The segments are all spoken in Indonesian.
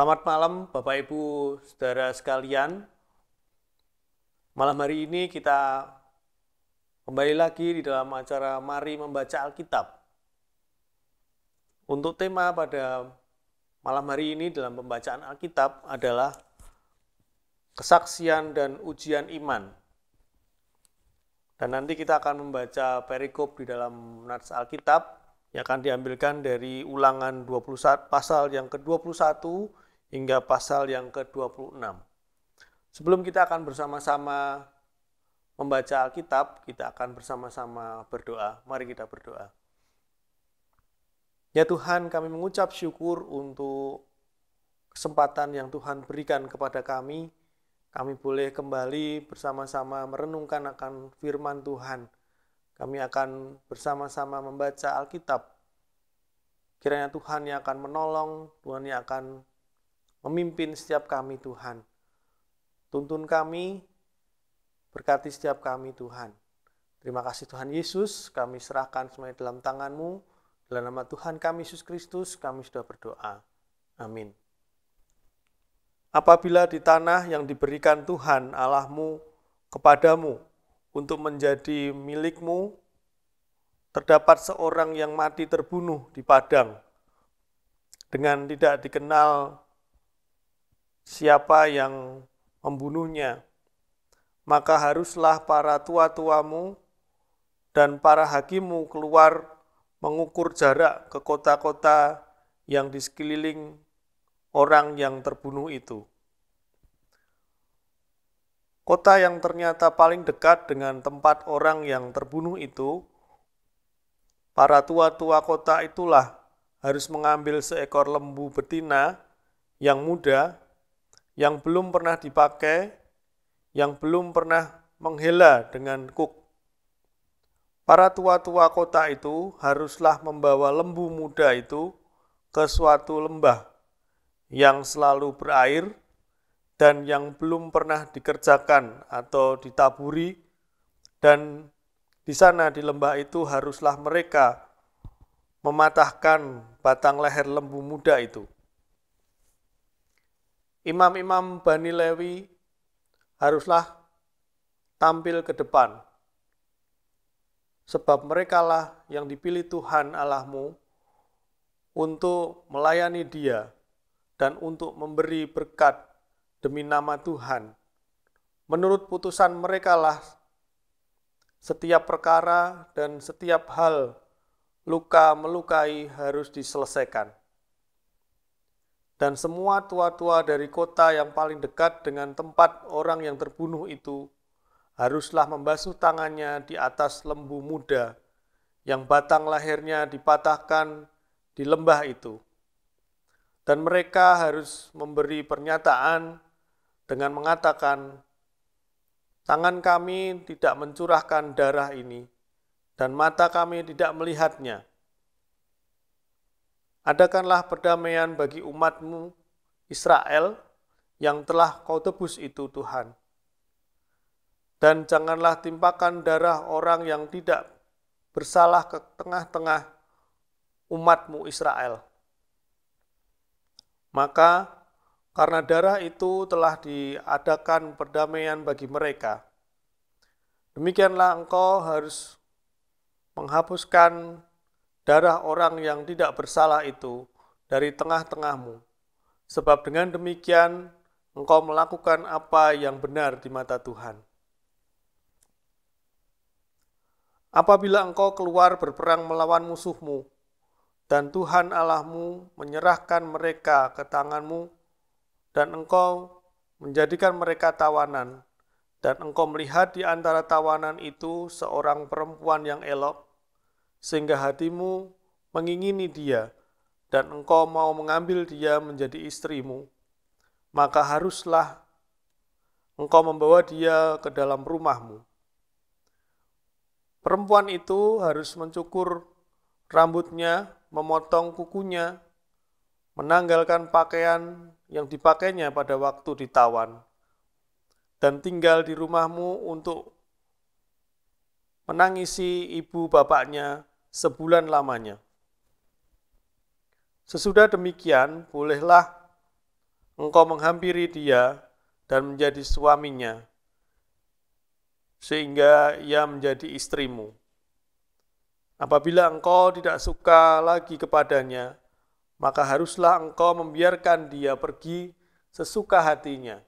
Selamat malam, Bapak Ibu, saudara sekalian. Malam hari ini kita kembali lagi di dalam acara Mari Membaca Alkitab. Untuk tema pada malam hari ini dalam pembacaan Alkitab adalah kesaksian dan ujian iman. Dan nanti kita akan membaca perikop di dalam nats Alkitab yang akan diambilkan dari ulangan 21 pasal yang ke-21 hingga pasal yang ke-26. Sebelum kita akan bersama-sama membaca Alkitab, kita akan bersama-sama berdoa. Mari kita berdoa. Ya Tuhan, kami mengucap syukur untuk kesempatan yang Tuhan berikan kepada kami. Kami boleh kembali bersama-sama merenungkan akan firman Tuhan. Kami akan bersama-sama membaca Alkitab. Kiranya Tuhan yang akan menolong, Tuhan yang akan memimpin setiap kami Tuhan. Tuntun kami, berkati setiap kami Tuhan. Terima kasih Tuhan Yesus, kami serahkan semuanya dalam tanganMu Dalam nama Tuhan kami Yesus Kristus, kami sudah berdoa. Amin. Apabila di tanah yang diberikan Tuhan Allahmu kepadamu untuk menjadi milikmu, terdapat seorang yang mati terbunuh di padang dengan tidak dikenal siapa yang membunuhnya, maka haruslah para tua-tuamu dan para hakimu keluar mengukur jarak ke kota-kota yang di sekeliling orang yang terbunuh itu. Kota yang ternyata paling dekat dengan tempat orang yang terbunuh itu, para tua-tua kota itulah harus mengambil seekor lembu betina yang muda yang belum pernah dipakai, yang belum pernah menghela dengan kuk. Para tua-tua kota itu haruslah membawa lembu muda itu ke suatu lembah yang selalu berair dan yang belum pernah dikerjakan atau ditaburi dan di sana di lembah itu haruslah mereka mematahkan batang leher lembu muda itu imam-imam Bani Lewi haruslah tampil ke depan. Sebab merekalah yang dipilih Tuhan Allahmu untuk melayani dia dan untuk memberi berkat demi nama Tuhan. Menurut putusan merekalah setiap perkara dan setiap hal luka melukai harus diselesaikan dan semua tua-tua dari kota yang paling dekat dengan tempat orang yang terbunuh itu haruslah membasuh tangannya di atas lembu muda yang batang lahirnya dipatahkan di lembah itu. Dan mereka harus memberi pernyataan dengan mengatakan, Tangan kami tidak mencurahkan darah ini, dan mata kami tidak melihatnya, Adakanlah perdamaian bagi umatmu Israel yang telah kau tebus itu Tuhan. Dan janganlah timpakan darah orang yang tidak bersalah ke tengah-tengah umatmu Israel. Maka karena darah itu telah diadakan perdamaian bagi mereka. Demikianlah engkau harus menghapuskan darah orang yang tidak bersalah itu dari tengah-tengahmu. Sebab dengan demikian engkau melakukan apa yang benar di mata Tuhan. Apabila engkau keluar berperang melawan musuhmu, dan Tuhan Allahmu menyerahkan mereka ke tanganmu, dan engkau menjadikan mereka tawanan, dan engkau melihat di antara tawanan itu seorang perempuan yang elok, sehingga hatimu mengingini dia, dan engkau mau mengambil dia menjadi istrimu, maka haruslah engkau membawa dia ke dalam rumahmu. Perempuan itu harus mencukur rambutnya, memotong kukunya, menanggalkan pakaian yang dipakainya pada waktu ditawan, dan tinggal di rumahmu untuk menangisi ibu bapaknya sebulan lamanya. Sesudah demikian, bolehlah engkau menghampiri dia dan menjadi suaminya, sehingga ia menjadi istrimu. Apabila engkau tidak suka lagi kepadanya, maka haruslah engkau membiarkan dia pergi sesuka hatinya.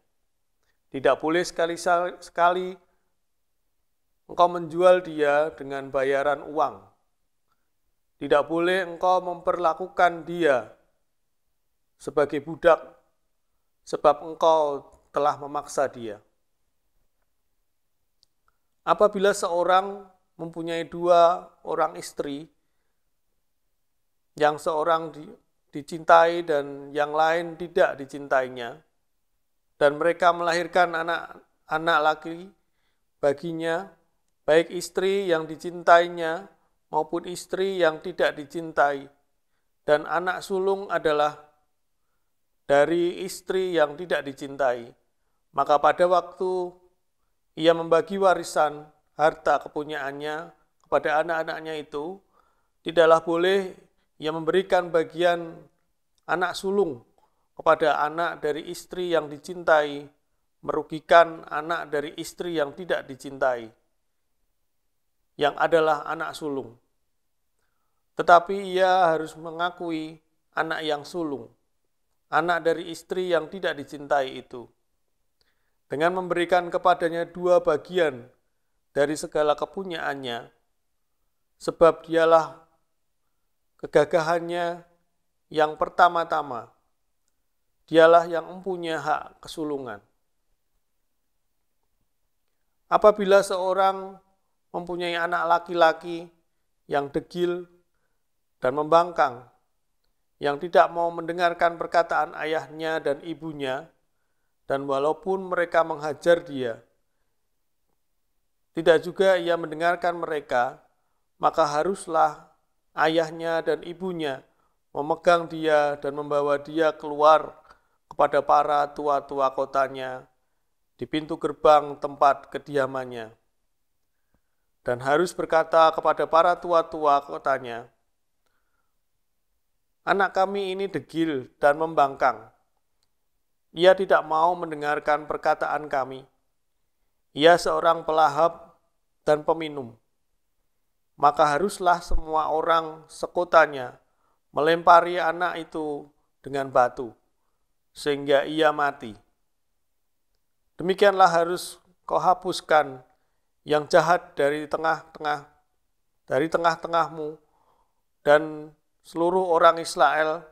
Tidak boleh sekali-sekali engkau menjual dia dengan bayaran uang tidak boleh engkau memperlakukan dia sebagai budak, sebab engkau telah memaksa dia. Apabila seorang mempunyai dua orang istri, yang seorang di, dicintai dan yang lain tidak dicintainya, dan mereka melahirkan anak-anak laki baginya, baik istri yang dicintainya maupun istri yang tidak dicintai, dan anak sulung adalah dari istri yang tidak dicintai. Maka pada waktu ia membagi warisan harta kepunyaannya kepada anak-anaknya itu, tidaklah boleh ia memberikan bagian anak sulung kepada anak dari istri yang dicintai, merugikan anak dari istri yang tidak dicintai yang adalah anak sulung. Tetapi ia harus mengakui anak yang sulung, anak dari istri yang tidak dicintai itu. Dengan memberikan kepadanya dua bagian dari segala kepunyaannya, sebab dialah kegagahannya yang pertama-tama. Dialah yang mempunyai hak kesulungan. Apabila seorang mempunyai anak laki-laki yang degil dan membangkang, yang tidak mau mendengarkan perkataan ayahnya dan ibunya, dan walaupun mereka menghajar dia, tidak juga ia mendengarkan mereka, maka haruslah ayahnya dan ibunya memegang dia dan membawa dia keluar kepada para tua-tua kotanya di pintu gerbang tempat kediamannya dan harus berkata kepada para tua-tua kotanya, Anak kami ini degil dan membangkang. Ia tidak mau mendengarkan perkataan kami. Ia seorang pelahap dan peminum. Maka haruslah semua orang sekotanya melempari anak itu dengan batu, sehingga ia mati. Demikianlah harus kau hapuskan yang jahat dari tengah-tengah dari tengah-tengahmu dan seluruh orang Israel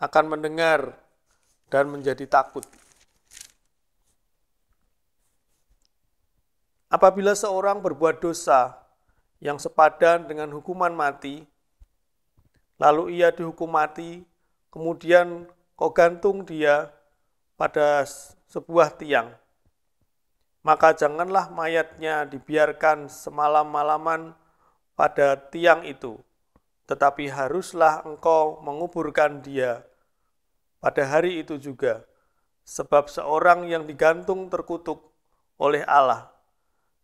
akan mendengar dan menjadi takut. Apabila seorang berbuat dosa yang sepadan dengan hukuman mati, lalu ia dihukum mati, kemudian kau gantung dia pada sebuah tiang maka janganlah mayatnya dibiarkan semalam-malaman pada tiang itu, tetapi haruslah engkau menguburkan dia pada hari itu juga, sebab seorang yang digantung terkutuk oleh Allah.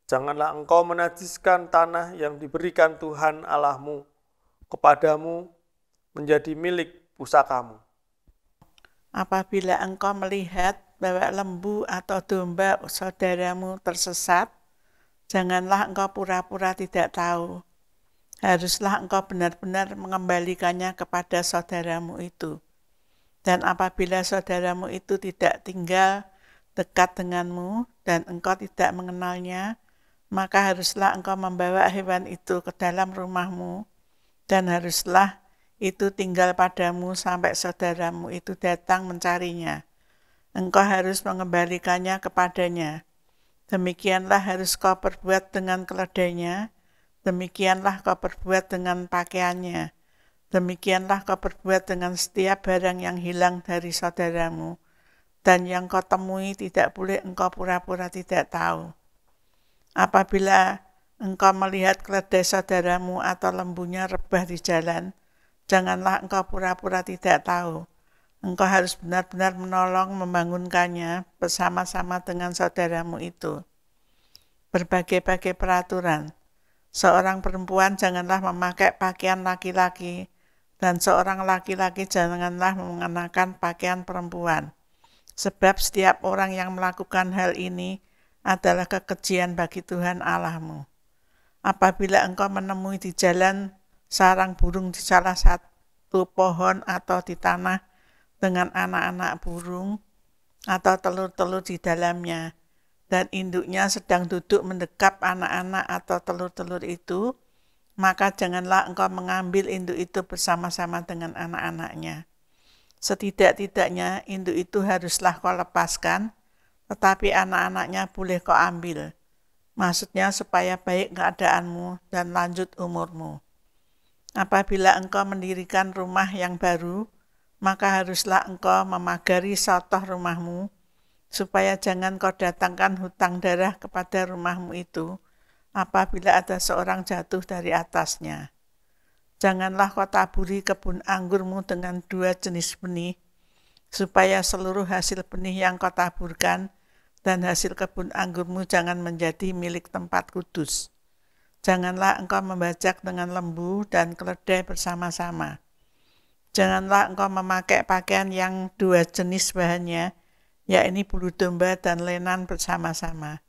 Janganlah engkau menajiskan tanah yang diberikan Tuhan Allahmu kepadamu menjadi milik pusakamu. Apabila engkau melihat bahwa lembu atau domba saudaramu tersesat, janganlah engkau pura-pura tidak tahu. Haruslah engkau benar-benar mengembalikannya kepada saudaramu itu. Dan apabila saudaramu itu tidak tinggal dekat denganmu dan engkau tidak mengenalnya, maka haruslah engkau membawa hewan itu ke dalam rumahmu dan haruslah itu tinggal padamu sampai saudaramu itu datang mencarinya engkau harus mengembalikannya kepadanya. Demikianlah harus kau perbuat dengan keledainya, demikianlah kau perbuat dengan pakaiannya, demikianlah kau perbuat dengan setiap barang yang hilang dari saudaramu, dan yang kau temui tidak boleh engkau pura-pura tidak tahu. Apabila engkau melihat keledai saudaramu atau lembunya rebah di jalan, janganlah engkau pura-pura tidak tahu.' Engkau harus benar-benar menolong membangunkannya bersama-sama dengan saudaramu itu. Berbagai-bagai peraturan. Seorang perempuan janganlah memakai pakaian laki-laki, dan seorang laki-laki janganlah mengenakan pakaian perempuan. Sebab setiap orang yang melakukan hal ini adalah kekejian bagi Tuhan Allahmu. Apabila engkau menemui di jalan sarang burung di salah satu pohon atau di tanah, dengan anak-anak burung atau telur-telur di dalamnya, dan induknya sedang duduk mendekap anak-anak atau telur-telur itu, maka janganlah engkau mengambil induk itu bersama-sama dengan anak-anaknya. Setidak-tidaknya induk itu haruslah kau lepaskan, tetapi anak-anaknya boleh kau ambil. Maksudnya supaya baik keadaanmu dan lanjut umurmu. Apabila engkau mendirikan rumah yang baru, maka haruslah engkau memagari sotoh rumahmu, supaya jangan kau datangkan hutang darah kepada rumahmu itu, apabila ada seorang jatuh dari atasnya. Janganlah kau taburi kebun anggurmu dengan dua jenis benih, supaya seluruh hasil benih yang kau taburkan dan hasil kebun anggurmu jangan menjadi milik tempat kudus. Janganlah engkau membajak dengan lembu dan keledai bersama-sama.' Janganlah engkau memakai pakaian yang dua jenis bahannya, yakni bulu domba dan lenan bersama-sama.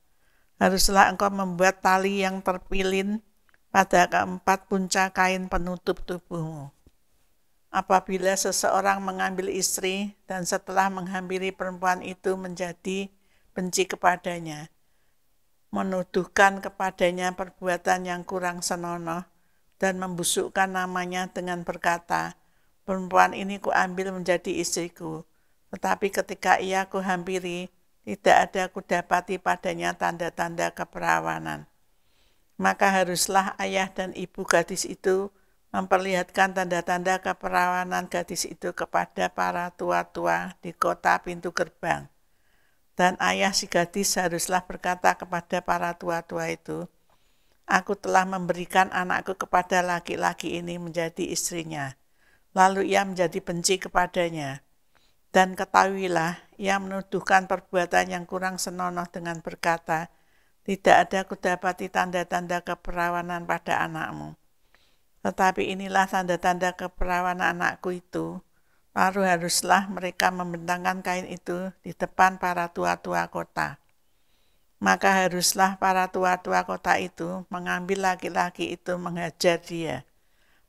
Haruslah engkau membuat tali yang terpilin pada keempat puncak kain penutup tubuhmu. Apabila seseorang mengambil istri dan setelah menghampiri perempuan itu menjadi benci kepadanya, menuduhkan kepadanya perbuatan yang kurang senonoh, dan membusukkan namanya dengan berkata, Perempuan ini kuambil menjadi istriku. Tetapi ketika ia kuhampiri, tidak ada ku dapati padanya tanda-tanda keperawanan. Maka haruslah ayah dan ibu gadis itu memperlihatkan tanda-tanda keperawanan gadis itu kepada para tua-tua di kota pintu gerbang. Dan ayah si gadis haruslah berkata kepada para tua-tua itu, aku telah memberikan anakku kepada laki-laki ini menjadi istrinya lalu ia menjadi benci kepadanya. Dan ketahuilah, ia menuduhkan perbuatan yang kurang senonoh dengan berkata, tidak ada kudapati tanda-tanda keperawanan pada anakmu. Tetapi inilah tanda-tanda keperawanan anakku itu. Lalu haruslah mereka membentangkan kain itu di depan para tua-tua kota. Maka haruslah para tua-tua kota itu mengambil laki-laki itu menghajar dia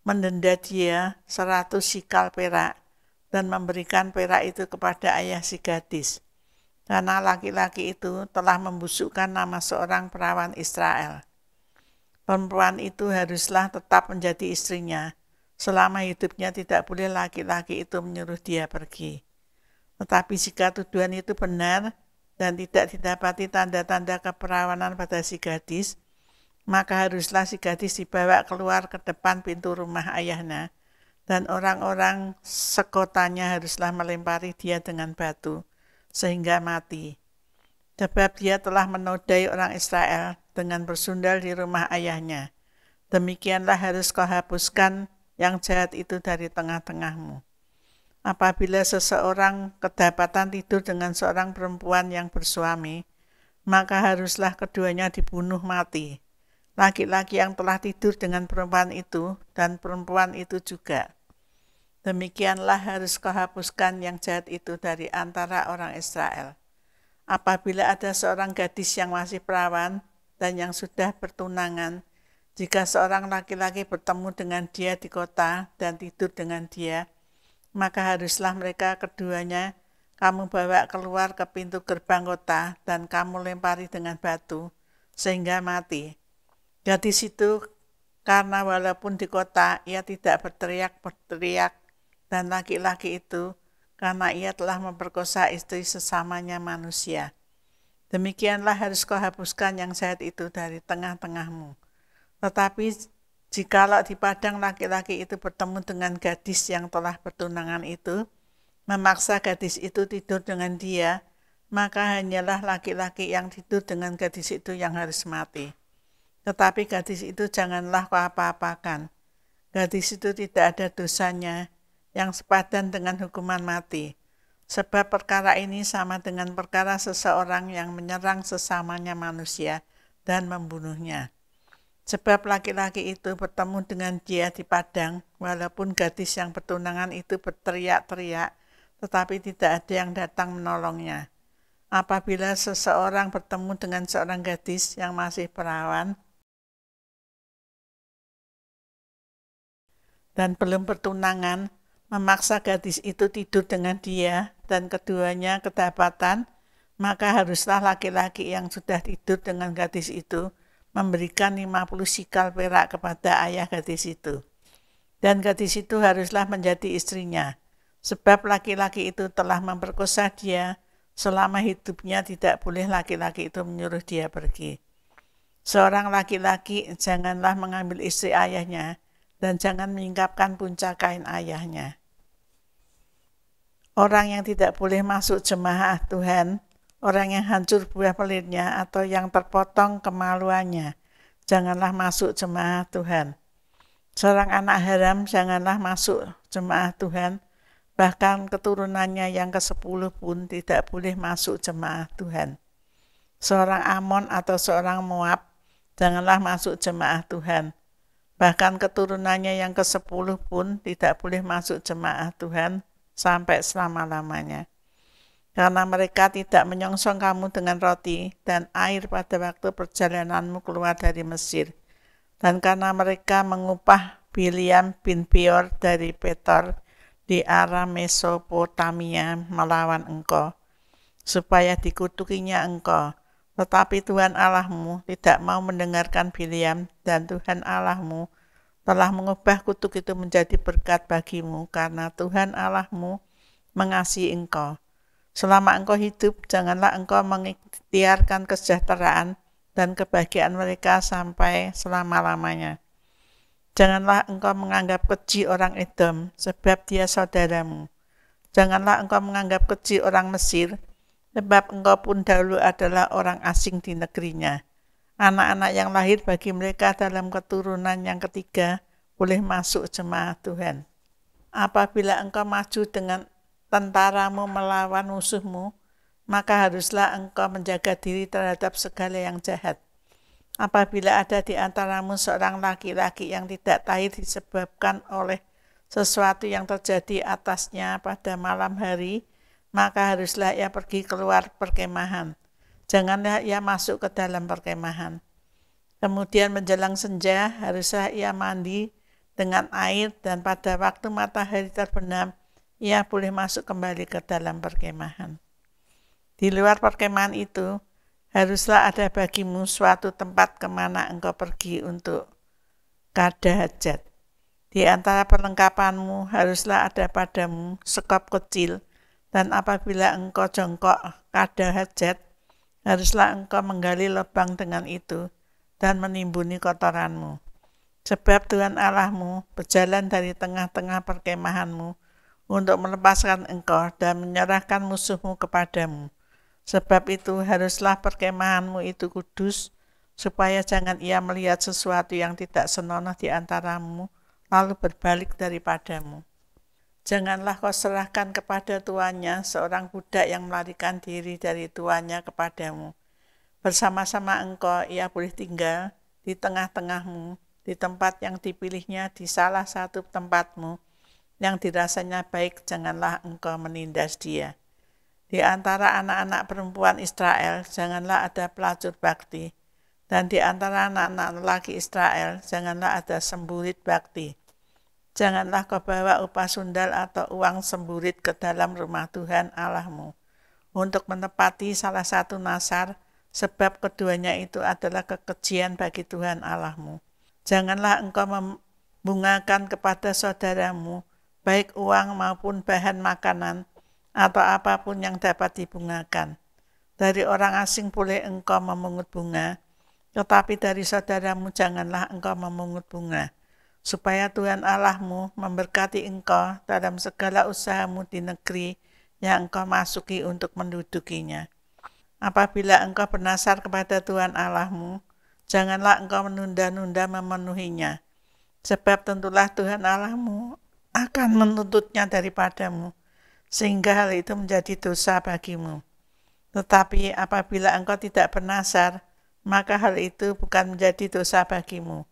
mendenda dia ya, seratus sikal perak dan memberikan perak itu kepada ayah si gadis. Karena laki-laki itu telah membusukkan nama seorang perawan Israel. Perempuan itu haruslah tetap menjadi istrinya. Selama hidupnya tidak boleh laki-laki itu menyuruh dia pergi. Tetapi jika tuduhan itu benar dan tidak didapati tanda-tanda keperawanan pada si gadis, maka haruslah si gadis dibawa keluar ke depan pintu rumah ayahnya, dan orang-orang sekotanya haruslah melempari dia dengan batu, sehingga mati. Sebab dia telah menodai orang Israel dengan bersundal di rumah ayahnya. Demikianlah harus kau hapuskan yang jahat itu dari tengah-tengahmu. Apabila seseorang kedapatan tidur dengan seorang perempuan yang bersuami, maka haruslah keduanya dibunuh mati laki-laki yang telah tidur dengan perempuan itu dan perempuan itu juga. Demikianlah harus kau hapuskan yang jahat itu dari antara orang Israel. Apabila ada seorang gadis yang masih perawan dan yang sudah bertunangan, jika seorang laki-laki bertemu dengan dia di kota dan tidur dengan dia, maka haruslah mereka keduanya kamu bawa keluar ke pintu gerbang kota dan kamu lempari dengan batu sehingga mati Gadis ya, itu karena walaupun di kota ia tidak berteriak-berteriak dan laki-laki itu karena ia telah memperkosa istri sesamanya manusia. Demikianlah harus kau hapuskan yang sehat itu dari tengah-tengahmu. Tetapi jikalau di padang laki-laki itu bertemu dengan gadis yang telah bertunangan itu, memaksa gadis itu tidur dengan dia, maka hanyalah laki-laki yang tidur dengan gadis itu yang harus mati. Tetapi gadis itu janganlah apa-apakan. Gadis itu tidak ada dosanya yang sepadan dengan hukuman mati. Sebab perkara ini sama dengan perkara seseorang yang menyerang sesamanya manusia dan membunuhnya. Sebab laki-laki itu bertemu dengan dia di padang, walaupun gadis yang bertunangan itu berteriak-teriak, tetapi tidak ada yang datang menolongnya. Apabila seseorang bertemu dengan seorang gadis yang masih perawan, dan belum bertunangan memaksa gadis itu tidur dengan dia dan keduanya kedapatan, maka haruslah laki-laki yang sudah tidur dengan gadis itu memberikan 50 sikal perak kepada ayah gadis itu. Dan gadis itu haruslah menjadi istrinya, sebab laki-laki itu telah memperkosa dia selama hidupnya tidak boleh laki-laki itu menyuruh dia pergi. Seorang laki-laki janganlah mengambil istri ayahnya, dan jangan mengingkapkan puncak kain ayahnya. Orang yang tidak boleh masuk jemaah Tuhan, orang yang hancur buah pelitnya atau yang terpotong kemaluannya, janganlah masuk jemaah Tuhan. Seorang anak haram janganlah masuk jemaah Tuhan, bahkan keturunannya yang ke-10 pun tidak boleh masuk jemaah Tuhan. Seorang Amon atau seorang Moab, janganlah masuk jemaah Tuhan. Bahkan keturunannya yang ke-10 pun tidak boleh masuk jemaah Tuhan sampai selama-lamanya. Karena mereka tidak menyongsong kamu dengan roti dan air pada waktu perjalananmu keluar dari Mesir. Dan karena mereka mengupah Biliam bin Pior dari Petor di arah Mesopotamia melawan engkau, supaya dikutukinya engkau, tetapi Tuhan Allahmu tidak mau mendengarkan Biliam dan Tuhan Allahmu telah mengubah kutuk itu menjadi berkat bagimu karena Tuhan Allahmu mengasihi engkau. Selama engkau hidup, janganlah engkau mengiktiarkan kesejahteraan dan kebahagiaan mereka sampai selama-lamanya. Janganlah engkau menganggap keji orang Edom, sebab dia saudaramu. Janganlah engkau menganggap keji orang Mesir, sebab engkau pun dahulu adalah orang asing di negerinya. Anak-anak yang lahir bagi mereka dalam keturunan yang ketiga boleh masuk jemaah Tuhan. Apabila engkau maju dengan tentaramu melawan musuhmu, maka haruslah engkau menjaga diri terhadap segala yang jahat. Apabila ada di antaramu seorang laki-laki yang tidak tahir disebabkan oleh sesuatu yang terjadi atasnya pada malam hari, maka haruslah ia pergi keluar perkemahan. Janganlah ia masuk ke dalam perkemahan. Kemudian menjelang senja, haruslah ia mandi dengan air dan pada waktu matahari terbenam, ia boleh masuk kembali ke dalam perkemahan. Di luar perkemahan itu, haruslah ada bagimu suatu tempat kemana engkau pergi untuk kada hajat. Di antara perlengkapanmu haruslah ada padamu sekop kecil dan apabila engkau jongkok kada hajat, haruslah engkau menggali lubang dengan itu dan menimbuni kotoranmu. Sebab Tuhan Allahmu berjalan dari tengah-tengah perkemahanmu untuk melepaskan engkau dan menyerahkan musuhmu kepadamu. Sebab itu haruslah perkemahanmu itu kudus, supaya jangan ia melihat sesuatu yang tidak senonoh di antaramu, lalu berbalik daripadamu. Janganlah kau serahkan kepada tuannya seorang budak yang melarikan diri dari tuannya kepadamu. Bersama-sama engkau ia boleh tinggal di tengah-tengahmu, di tempat yang dipilihnya di salah satu tempatmu, yang dirasanya baik janganlah engkau menindas dia. Di antara anak-anak perempuan Israel janganlah ada pelacur bakti, dan di antara anak-anak lelaki Israel janganlah ada semburit bakti.' Janganlah kau bawa upah sundal atau uang semburit ke dalam rumah Tuhan Allahmu untuk menepati salah satu nasar, sebab keduanya itu adalah kekejian bagi Tuhan Allahmu. Janganlah engkau membungakan kepada saudaramu, baik uang maupun bahan makanan, atau apapun yang dapat dibungakan. Dari orang asing boleh engkau memungut bunga, tetapi dari saudaramu janganlah engkau memungut bunga.' supaya Tuhan Allahmu memberkati engkau dalam segala usahamu di negeri yang engkau masuki untuk mendudukinya. Apabila engkau penasar kepada Tuhan Allahmu, janganlah engkau menunda-nunda memenuhinya, sebab tentulah Tuhan Allahmu akan menuntutnya daripadamu, sehingga hal itu menjadi dosa bagimu. Tetapi apabila engkau tidak penasar, maka hal itu bukan menjadi dosa bagimu.'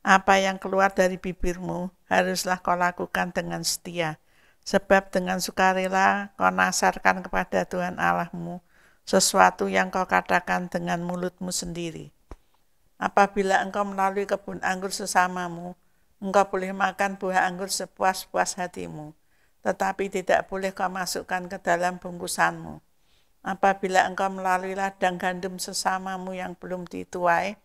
Apa yang keluar dari bibirmu haruslah kau lakukan dengan setia, sebab dengan sukarela kau nasarkan kepada Tuhan Allahmu sesuatu yang kau katakan dengan mulutmu sendiri. Apabila engkau melalui kebun anggur sesamamu, engkau boleh makan buah anggur sepuas-puas hatimu, tetapi tidak boleh kau masukkan ke dalam bungkusanmu. Apabila engkau melalui ladang gandum sesamamu yang belum dituai,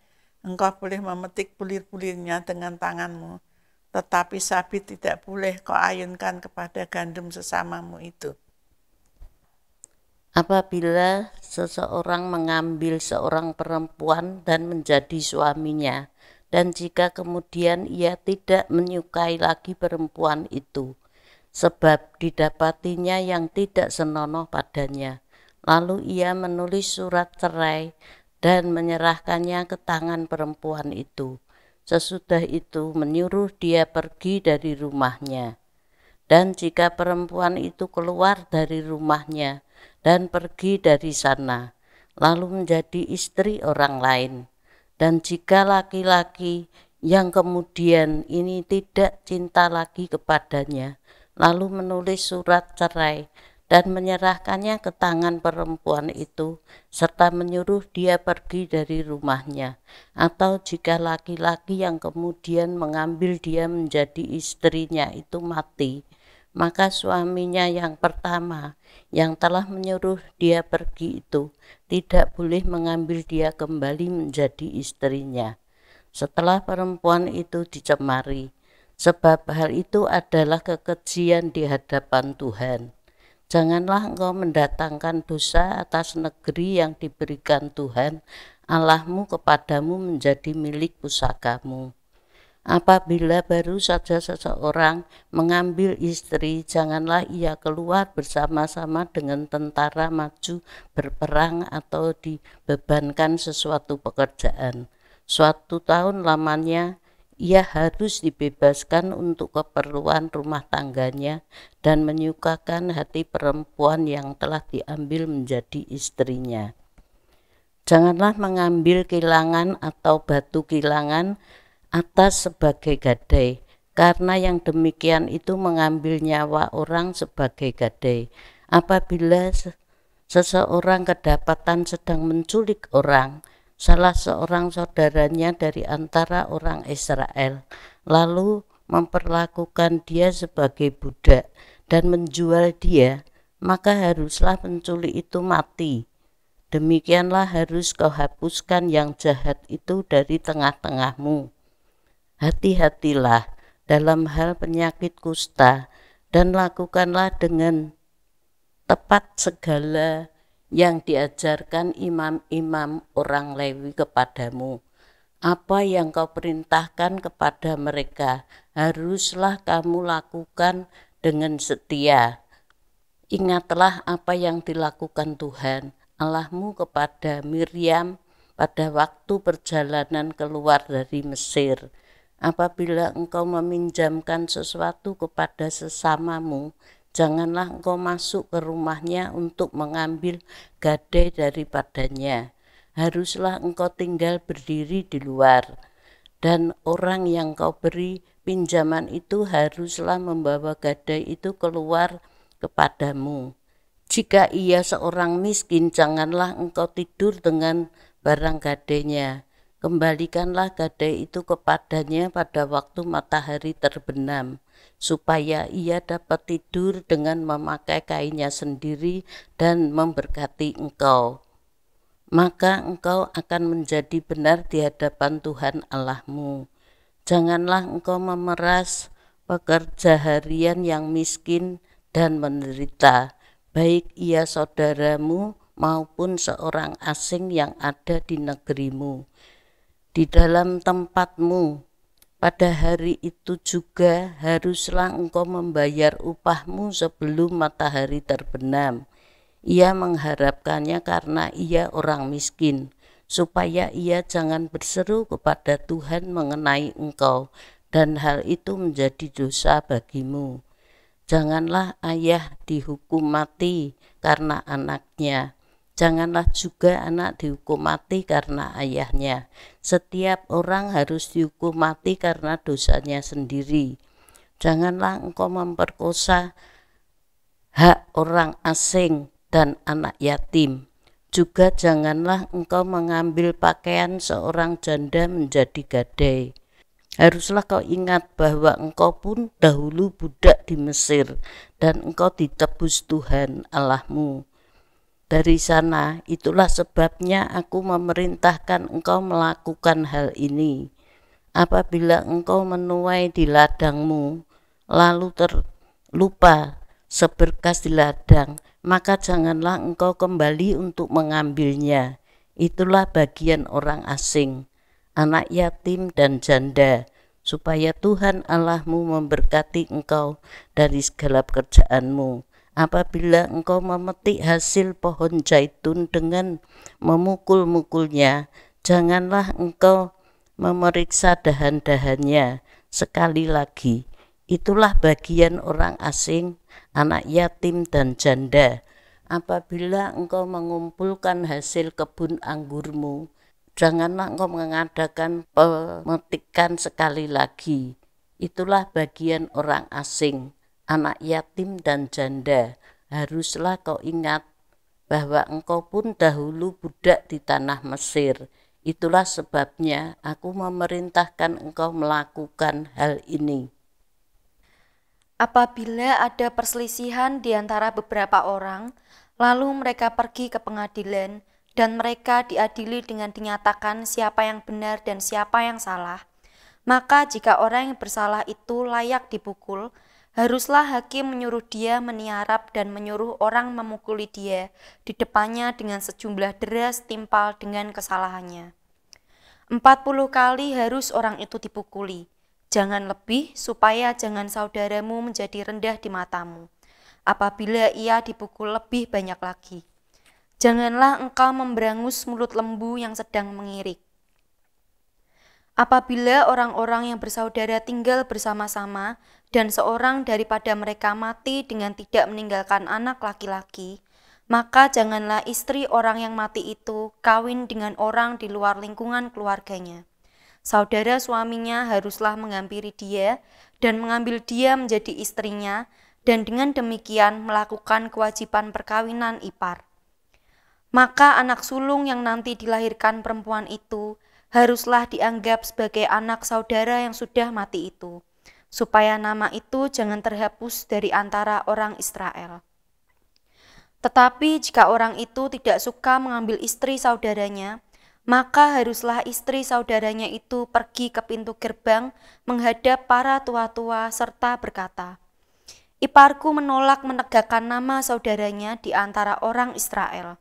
Engkau boleh memetik bulir-bulirnya dengan tanganmu, tetapi sabit tidak boleh kau ayunkan kepada gandum sesamamu itu. Apabila seseorang mengambil seorang perempuan dan menjadi suaminya, dan jika kemudian ia tidak menyukai lagi perempuan itu, sebab didapatinya yang tidak senonoh padanya, lalu ia menulis surat cerai dan menyerahkannya ke tangan perempuan itu. Sesudah itu menyuruh dia pergi dari rumahnya. Dan jika perempuan itu keluar dari rumahnya dan pergi dari sana, lalu menjadi istri orang lain. Dan jika laki-laki yang kemudian ini tidak cinta lagi kepadanya, lalu menulis surat cerai dan menyerahkannya ke tangan perempuan itu, serta menyuruh dia pergi dari rumahnya, atau jika laki-laki yang kemudian mengambil dia menjadi istrinya itu mati, maka suaminya yang pertama yang telah menyuruh dia pergi itu tidak boleh mengambil dia kembali menjadi istrinya. Setelah perempuan itu dicemari, sebab hal itu adalah kekejian di hadapan Tuhan Janganlah engkau mendatangkan dosa atas negeri yang diberikan Tuhan Allahmu kepadamu menjadi milik pusakamu. Apabila baru saja seseorang mengambil istri, janganlah ia keluar bersama-sama dengan tentara maju berperang atau dibebankan sesuatu pekerjaan. Suatu tahun lamanya ia harus dibebaskan untuk keperluan rumah tangganya dan menyukakan hati perempuan yang telah diambil menjadi istrinya. Janganlah mengambil kilangan atau batu kilangan atas sebagai gadai, karena yang demikian itu mengambil nyawa orang sebagai gadai. Apabila seseorang kedapatan sedang menculik orang, salah seorang saudaranya dari antara orang Israel, lalu memperlakukan dia sebagai budak dan menjual dia, maka haruslah penculik itu mati. Demikianlah harus kau hapuskan yang jahat itu dari tengah-tengahmu. Hati-hatilah dalam hal penyakit kusta dan lakukanlah dengan tepat segala yang diajarkan imam-imam orang Lewi kepadamu. Apa yang kau perintahkan kepada mereka, haruslah kamu lakukan dengan setia. Ingatlah apa yang dilakukan Tuhan Allahmu kepada Miriam pada waktu perjalanan keluar dari Mesir. Apabila engkau meminjamkan sesuatu kepada sesamamu, janganlah engkau masuk ke rumahnya untuk mengambil gadai daripadanya. Haruslah engkau tinggal berdiri di luar, dan orang yang kau beri pinjaman itu haruslah membawa gadai itu keluar kepadamu. Jika ia seorang miskin, janganlah engkau tidur dengan barang gadainya. Kembalikanlah gadai itu kepadanya pada waktu matahari terbenam supaya ia dapat tidur dengan memakai kainnya sendiri dan memberkati engkau. Maka engkau akan menjadi benar di hadapan Tuhan Allahmu. Janganlah engkau memeras pekerja harian yang miskin dan menderita, baik ia saudaramu maupun seorang asing yang ada di negerimu. Di dalam tempatmu pada hari itu juga haruslah engkau membayar upahmu sebelum matahari terbenam. Ia mengharapkannya karena ia orang miskin, supaya ia jangan berseru kepada Tuhan mengenai engkau, dan hal itu menjadi dosa bagimu. Janganlah ayah dihukum mati karena anaknya, Janganlah juga anak dihukum mati karena ayahnya. Setiap orang harus dihukum mati karena dosanya sendiri. Janganlah engkau memperkosa hak orang asing dan anak yatim. Juga janganlah engkau mengambil pakaian seorang janda menjadi gadai. Haruslah kau ingat bahwa engkau pun dahulu budak di Mesir dan engkau ditebus Tuhan Allahmu dari sana. Itulah sebabnya aku memerintahkan engkau melakukan hal ini. Apabila engkau menuai di ladangmu, lalu terlupa seberkas di ladang, maka janganlah engkau kembali untuk mengambilnya. Itulah bagian orang asing, anak yatim dan janda, supaya Tuhan Allahmu memberkati engkau dari segala pekerjaanmu apabila engkau memetik hasil pohon zaitun dengan memukul-mukulnya, janganlah engkau memeriksa dahan-dahannya sekali lagi. Itulah bagian orang asing, anak yatim dan janda. Apabila engkau mengumpulkan hasil kebun anggurmu, janganlah engkau mengadakan pemetikan sekali lagi. Itulah bagian orang asing, anak yatim dan janda. Haruslah kau ingat bahwa engkau pun dahulu budak di tanah Mesir. Itulah sebabnya aku memerintahkan engkau melakukan hal ini. Apabila ada perselisihan di antara beberapa orang, lalu mereka pergi ke pengadilan dan mereka diadili dengan dinyatakan siapa yang benar dan siapa yang salah, maka jika orang yang bersalah itu layak dipukul, Haruslah hakim menyuruh dia meniarap dan menyuruh orang memukuli dia di depannya dengan sejumlah deras timpal dengan kesalahannya. Empat puluh kali harus orang itu dipukuli. Jangan lebih supaya jangan saudaramu menjadi rendah di matamu. Apabila ia dipukul lebih banyak lagi. Janganlah engkau memberangus mulut lembu yang sedang mengirik Apabila orang-orang yang bersaudara tinggal bersama-sama dan seorang daripada mereka mati dengan tidak meninggalkan anak laki-laki, maka janganlah istri orang yang mati itu kawin dengan orang di luar lingkungan keluarganya. Saudara suaminya haruslah mengampiri dia dan mengambil dia menjadi istrinya dan dengan demikian melakukan kewajiban perkawinan ipar. Maka anak sulung yang nanti dilahirkan perempuan itu haruslah dianggap sebagai anak saudara yang sudah mati itu, supaya nama itu jangan terhapus dari antara orang Israel. Tetapi jika orang itu tidak suka mengambil istri saudaranya, maka haruslah istri saudaranya itu pergi ke pintu gerbang menghadap para tua-tua serta berkata, Iparku menolak menegakkan nama saudaranya di antara orang Israel.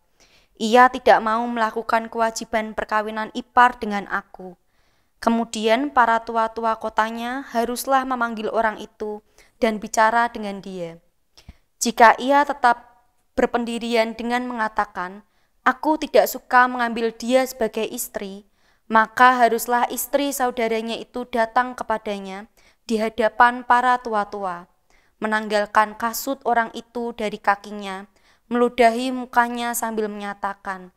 Ia tidak mau melakukan kewajiban perkawinan ipar dengan aku. Kemudian para tua-tua kotanya haruslah memanggil orang itu dan bicara dengan dia. Jika ia tetap berpendirian dengan mengatakan, "Aku tidak suka mengambil dia sebagai istri," maka haruslah istri saudaranya itu datang kepadanya di hadapan para tua-tua, menanggalkan kasut orang itu dari kakinya meludahi mukanya sambil menyatakan,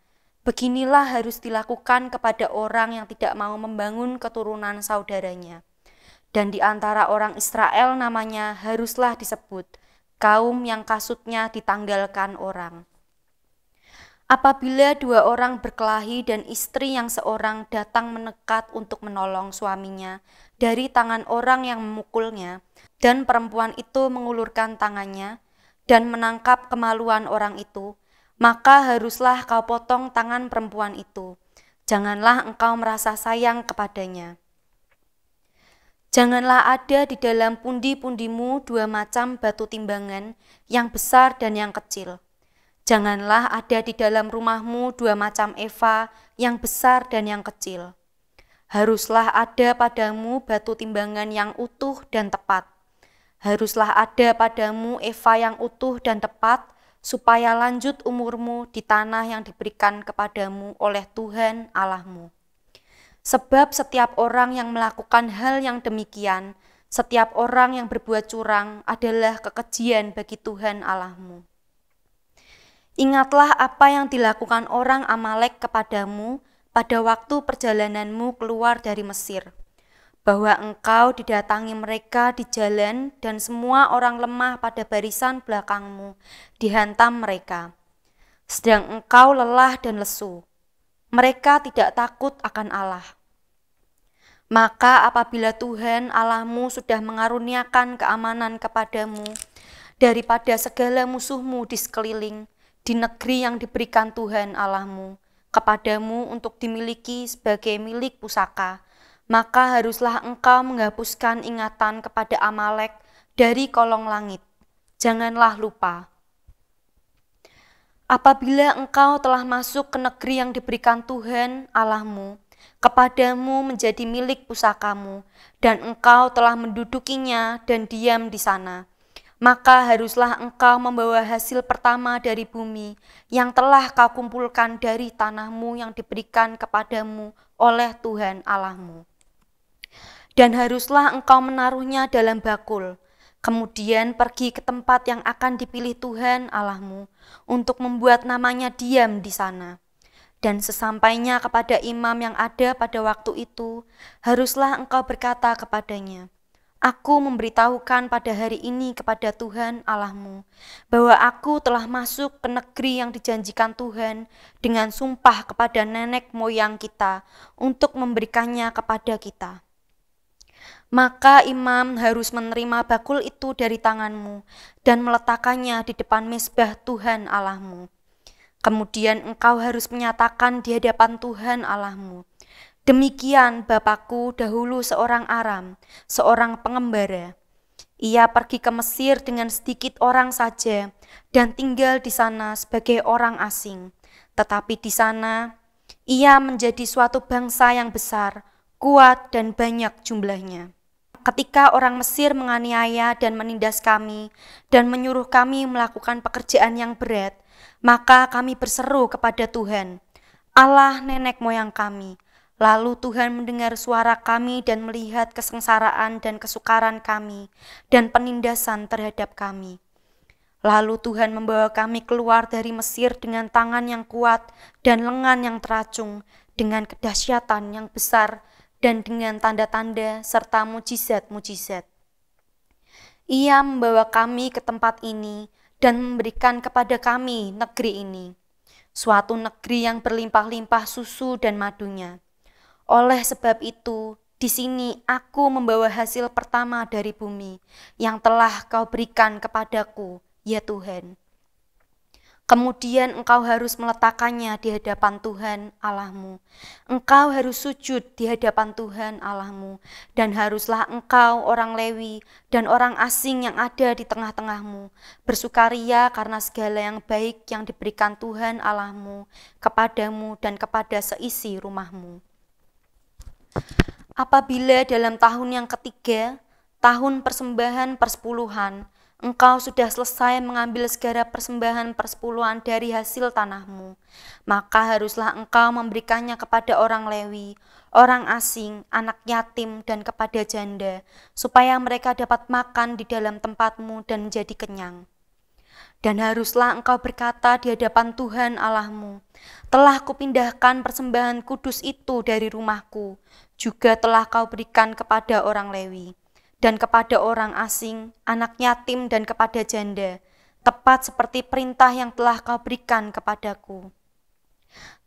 Beginilah harus dilakukan kepada orang yang tidak mau membangun keturunan saudaranya. Dan di antara orang Israel namanya haruslah disebut, kaum yang kasutnya ditanggalkan orang. Apabila dua orang berkelahi dan istri yang seorang datang menekat untuk menolong suaminya dari tangan orang yang memukulnya, dan perempuan itu mengulurkan tangannya, dan menangkap kemaluan orang itu, maka haruslah kau potong tangan perempuan itu. Janganlah engkau merasa sayang kepadanya. Janganlah ada di dalam pundi-pundimu dua macam batu timbangan, yang besar dan yang kecil. Janganlah ada di dalam rumahmu dua macam Eva, yang besar dan yang kecil. Haruslah ada padamu batu timbangan yang utuh dan tepat, Haruslah ada padamu Eva yang utuh dan tepat, supaya lanjut umurmu di tanah yang diberikan kepadamu oleh Tuhan Allahmu. Sebab setiap orang yang melakukan hal yang demikian, setiap orang yang berbuat curang adalah kekejian bagi Tuhan Allahmu. Ingatlah apa yang dilakukan orang Amalek kepadamu pada waktu perjalananmu keluar dari Mesir bahwa engkau didatangi mereka di jalan dan semua orang lemah pada barisan belakangmu dihantam mereka. Sedang engkau lelah dan lesu, mereka tidak takut akan Allah. Maka apabila Tuhan Allahmu sudah mengaruniakan keamanan kepadamu daripada segala musuhmu di sekeliling, di negeri yang diberikan Tuhan Allahmu, kepadamu untuk dimiliki sebagai milik pusaka, maka haruslah engkau menghapuskan ingatan kepada Amalek dari kolong langit. Janganlah lupa. Apabila engkau telah masuk ke negeri yang diberikan Tuhan Allahmu, kepadamu menjadi milik pusakamu, dan engkau telah mendudukinya dan diam di sana, maka haruslah engkau membawa hasil pertama dari bumi yang telah kau kumpulkan dari tanahmu yang diberikan kepadamu oleh Tuhan Allahmu dan haruslah engkau menaruhnya dalam bakul. Kemudian pergi ke tempat yang akan dipilih Tuhan Allahmu untuk membuat namanya diam di sana. Dan sesampainya kepada imam yang ada pada waktu itu, haruslah engkau berkata kepadanya, Aku memberitahukan pada hari ini kepada Tuhan Allahmu bahwa aku telah masuk ke negeri yang dijanjikan Tuhan dengan sumpah kepada nenek moyang kita untuk memberikannya kepada kita maka imam harus menerima bakul itu dari tanganmu dan meletakkannya di depan mesbah Tuhan Allahmu. Kemudian engkau harus menyatakan di hadapan Tuhan Allahmu. Demikian bapakku dahulu seorang Aram, seorang pengembara. Ia pergi ke Mesir dengan sedikit orang saja dan tinggal di sana sebagai orang asing. Tetapi di sana ia menjadi suatu bangsa yang besar, kuat dan banyak jumlahnya ketika orang Mesir menganiaya dan menindas kami dan menyuruh kami melakukan pekerjaan yang berat, maka kami berseru kepada Tuhan, Allah nenek moyang kami. Lalu Tuhan mendengar suara kami dan melihat kesengsaraan dan kesukaran kami dan penindasan terhadap kami. Lalu Tuhan membawa kami keluar dari Mesir dengan tangan yang kuat dan lengan yang teracung, dengan kedahsyatan yang besar dan dengan tanda-tanda serta mujizat-mujizat. Ia membawa kami ke tempat ini dan memberikan kepada kami negeri ini, suatu negeri yang berlimpah-limpah susu dan madunya. Oleh sebab itu, di sini aku membawa hasil pertama dari bumi yang telah kau berikan kepadaku, ya Tuhan.' Kemudian engkau harus meletakkannya di hadapan Tuhan Allahmu. Engkau harus sujud di hadapan Tuhan Allahmu, dan haruslah engkau, orang Lewi, dan orang asing yang ada di tengah-tengahmu, bersukaria karena segala yang baik yang diberikan Tuhan Allahmu kepadamu dan kepada seisi rumahmu. Apabila dalam tahun yang ketiga, tahun persembahan persepuluhan, engkau sudah selesai mengambil segala persembahan persepuluhan dari hasil tanahmu, maka haruslah engkau memberikannya kepada orang Lewi, orang asing, anak yatim, dan kepada janda, supaya mereka dapat makan di dalam tempatmu dan menjadi kenyang. Dan haruslah engkau berkata di hadapan Tuhan Allahmu, telah kupindahkan persembahan kudus itu dari rumahku, juga telah kau berikan kepada orang Lewi.' dan kepada orang asing, anak yatim dan kepada janda, tepat seperti perintah yang telah kau berikan kepadaku.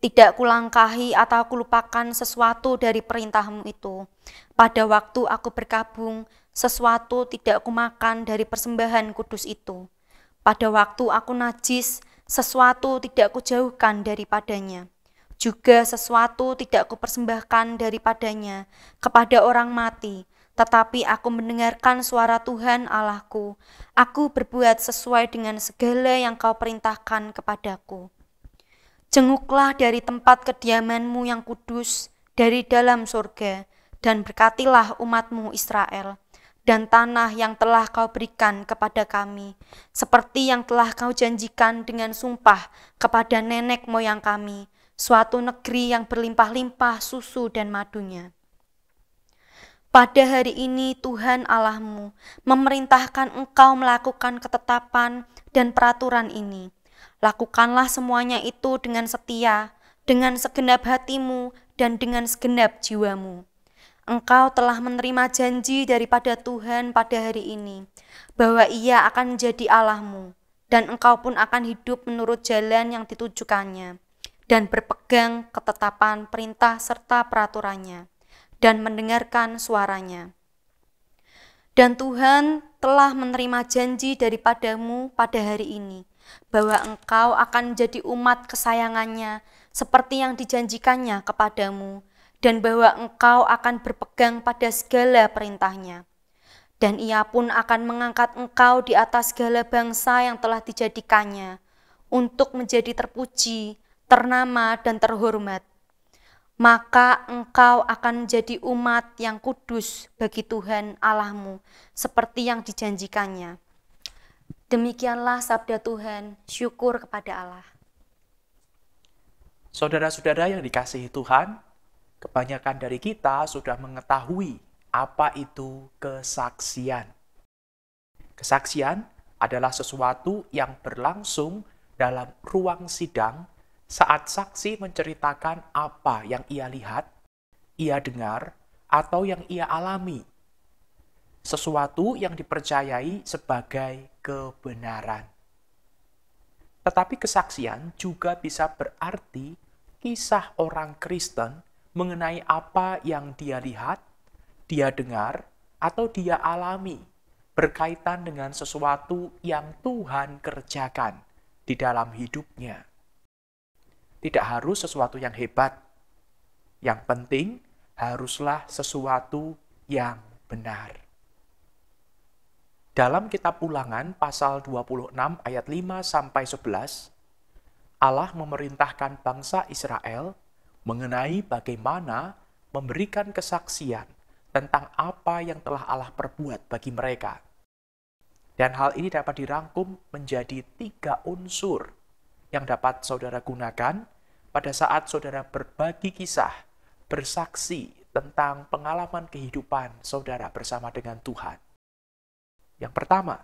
Tidak kulangkahi atau kulupakan sesuatu dari perintahmu itu. Pada waktu aku berkabung, sesuatu tidak kumakan dari persembahan kudus itu. Pada waktu aku najis, sesuatu tidak kujauhkan daripadanya. Juga sesuatu tidak kupersembahkan daripadanya kepada orang mati, tetapi aku mendengarkan suara Tuhan Allahku. Aku berbuat sesuai dengan segala yang kau perintahkan kepadaku. Jenguklah dari tempat kediamanmu yang kudus, dari dalam surga, dan berkatilah umatmu Israel, dan tanah yang telah kau berikan kepada kami, seperti yang telah kau janjikan dengan sumpah kepada nenek moyang kami, suatu negeri yang berlimpah-limpah susu dan madunya.' Pada hari ini Tuhan Allahmu memerintahkan engkau melakukan ketetapan dan peraturan ini. Lakukanlah semuanya itu dengan setia, dengan segenap hatimu, dan dengan segenap jiwamu. Engkau telah menerima janji daripada Tuhan pada hari ini, bahwa ia akan menjadi Allahmu, dan engkau pun akan hidup menurut jalan yang ditujukannya, dan berpegang ketetapan perintah serta peraturannya dan mendengarkan suaranya. Dan Tuhan telah menerima janji daripadamu pada hari ini, bahwa engkau akan menjadi umat kesayangannya seperti yang dijanjikannya kepadamu, dan bahwa engkau akan berpegang pada segala perintahnya. Dan ia pun akan mengangkat engkau di atas segala bangsa yang telah dijadikannya, untuk menjadi terpuji, ternama, dan terhormat, maka engkau akan menjadi umat yang kudus bagi Tuhan Allahmu, seperti yang dijanjikannya. Demikianlah sabda Tuhan, syukur kepada Allah. Saudara-saudara yang dikasihi Tuhan, kebanyakan dari kita sudah mengetahui apa itu kesaksian. Kesaksian adalah sesuatu yang berlangsung dalam ruang sidang saat saksi menceritakan apa yang ia lihat, ia dengar, atau yang ia alami. Sesuatu yang dipercayai sebagai kebenaran. Tetapi kesaksian juga bisa berarti kisah orang Kristen mengenai apa yang dia lihat, dia dengar, atau dia alami berkaitan dengan sesuatu yang Tuhan kerjakan di dalam hidupnya. Tidak harus sesuatu yang hebat. Yang penting haruslah sesuatu yang benar. Dalam kitab Ulangan pasal 26 ayat 5 sampai 11, Allah memerintahkan bangsa Israel mengenai bagaimana memberikan kesaksian tentang apa yang telah Allah perbuat bagi mereka. Dan hal ini dapat dirangkum menjadi tiga unsur yang dapat saudara gunakan pada saat saudara berbagi kisah, bersaksi tentang pengalaman kehidupan saudara bersama dengan Tuhan. Yang pertama,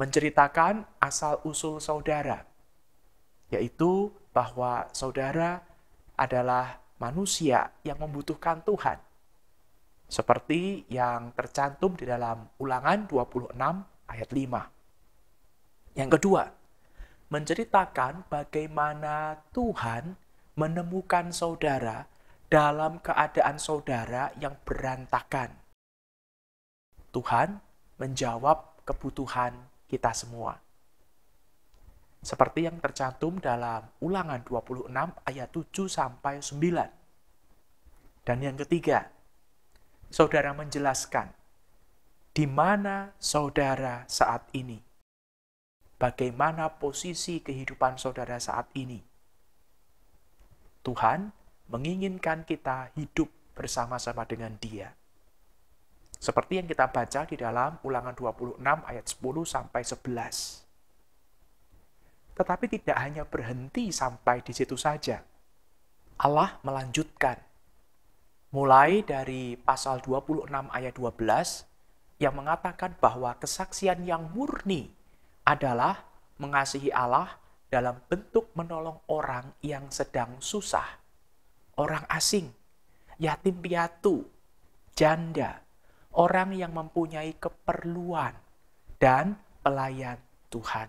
menceritakan asal-usul saudara, yaitu bahwa saudara adalah manusia yang membutuhkan Tuhan. Seperti yang tercantum di dalam Ulangan 26 ayat 5. Yang kedua, menceritakan bagaimana Tuhan menemukan saudara dalam keadaan saudara yang berantakan. Tuhan menjawab kebutuhan kita semua. Seperti yang tercantum dalam ulangan 26 ayat 7 sampai 9. Dan yang ketiga, saudara menjelaskan di mana saudara saat ini bagaimana posisi kehidupan saudara saat ini. Tuhan menginginkan kita hidup bersama-sama dengan Dia. Seperti yang kita baca di dalam Ulangan 26 ayat 10 sampai 11. Tetapi tidak hanya berhenti sampai di situ saja. Allah melanjutkan. Mulai dari pasal 26 ayat 12 yang mengatakan bahwa kesaksian yang murni adalah mengasihi Allah dalam bentuk menolong orang yang sedang susah, orang asing, yatim piatu, janda, orang yang mempunyai keperluan, dan pelayan Tuhan.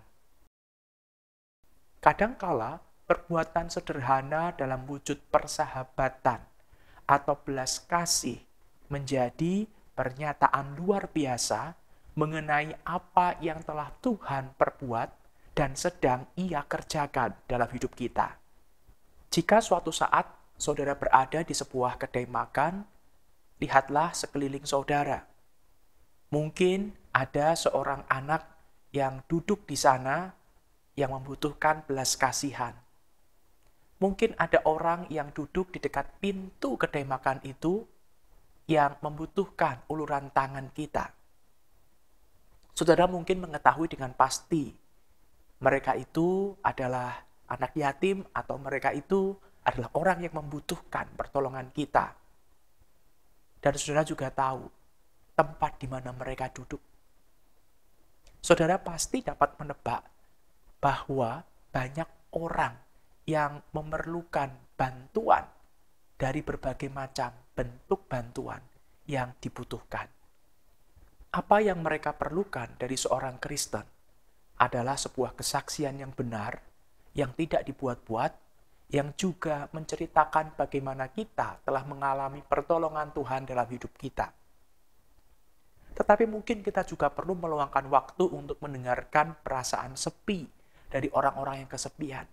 Kadangkala perbuatan sederhana dalam wujud persahabatan atau belas kasih menjadi pernyataan luar biasa mengenai apa yang telah Tuhan perbuat dan sedang Ia kerjakan dalam hidup kita. Jika suatu saat saudara berada di sebuah kedai makan, lihatlah sekeliling saudara. Mungkin ada seorang anak yang duduk di sana yang membutuhkan belas kasihan. Mungkin ada orang yang duduk di dekat pintu kedai makan itu yang membutuhkan uluran tangan kita. Saudara mungkin mengetahui dengan pasti mereka itu adalah anak yatim atau mereka itu adalah orang yang membutuhkan pertolongan kita. Dan saudara juga tahu tempat di mana mereka duduk. Saudara pasti dapat menebak bahwa banyak orang yang memerlukan bantuan dari berbagai macam bentuk bantuan yang dibutuhkan apa yang mereka perlukan dari seorang Kristen adalah sebuah kesaksian yang benar, yang tidak dibuat-buat, yang juga menceritakan bagaimana kita telah mengalami pertolongan Tuhan dalam hidup kita. Tetapi mungkin kita juga perlu meluangkan waktu untuk mendengarkan perasaan sepi dari orang-orang yang kesepian,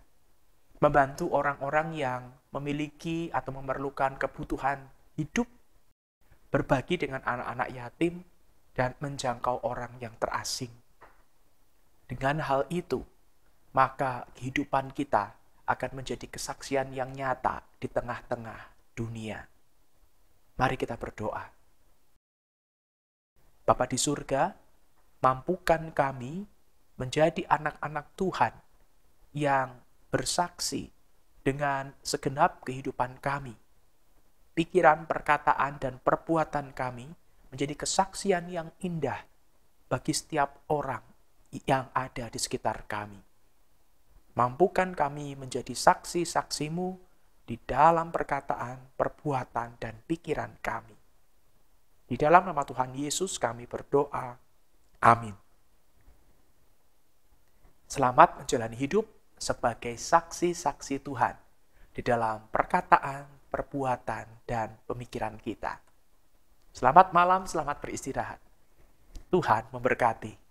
membantu orang-orang yang memiliki atau memerlukan kebutuhan hidup, berbagi dengan anak-anak yatim, dan menjangkau orang yang terasing. Dengan hal itu, maka kehidupan kita akan menjadi kesaksian yang nyata di tengah-tengah dunia. Mari kita berdoa. Bapa di surga, mampukan kami menjadi anak-anak Tuhan yang bersaksi dengan segenap kehidupan kami. Pikiran, perkataan, dan perbuatan kami – menjadi kesaksian yang indah bagi setiap orang yang ada di sekitar kami. Mampukan kami menjadi saksi-saksimu di dalam perkataan, perbuatan, dan pikiran kami. Di dalam nama Tuhan Yesus kami berdoa. Amin. Selamat menjalani hidup sebagai saksi-saksi Tuhan di dalam perkataan, perbuatan, dan pemikiran kita. Selamat malam, selamat beristirahat. Tuhan memberkati.